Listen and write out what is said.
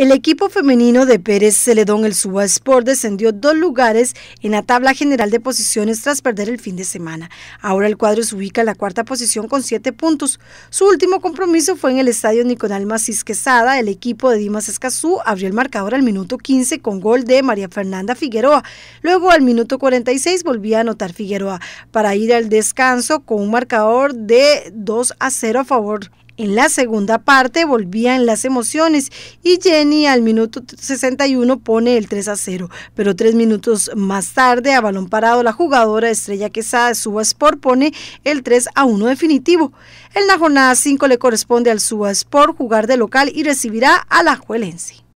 El equipo femenino de Pérez Celedón, el Suba Sport, descendió dos lugares en la tabla general de posiciones tras perder el fin de semana. Ahora el cuadro se ubica en la cuarta posición con siete puntos. Su último compromiso fue en el estadio Nicolás Macís Quesada. El equipo de Dimas Escazú abrió el marcador al minuto 15 con gol de María Fernanda Figueroa. Luego al minuto 46 volvía a anotar Figueroa para ir al descanso con un marcador de 2 a 0 a favor en la segunda parte volvían las emociones y Jenny al minuto 61 pone el 3 a 0, pero tres minutos más tarde a balón parado la jugadora Estrella Quesada de Suba Sport pone el 3 a 1 definitivo. En la jornada 5 le corresponde al Suba Sport jugar de local y recibirá a la Juelense.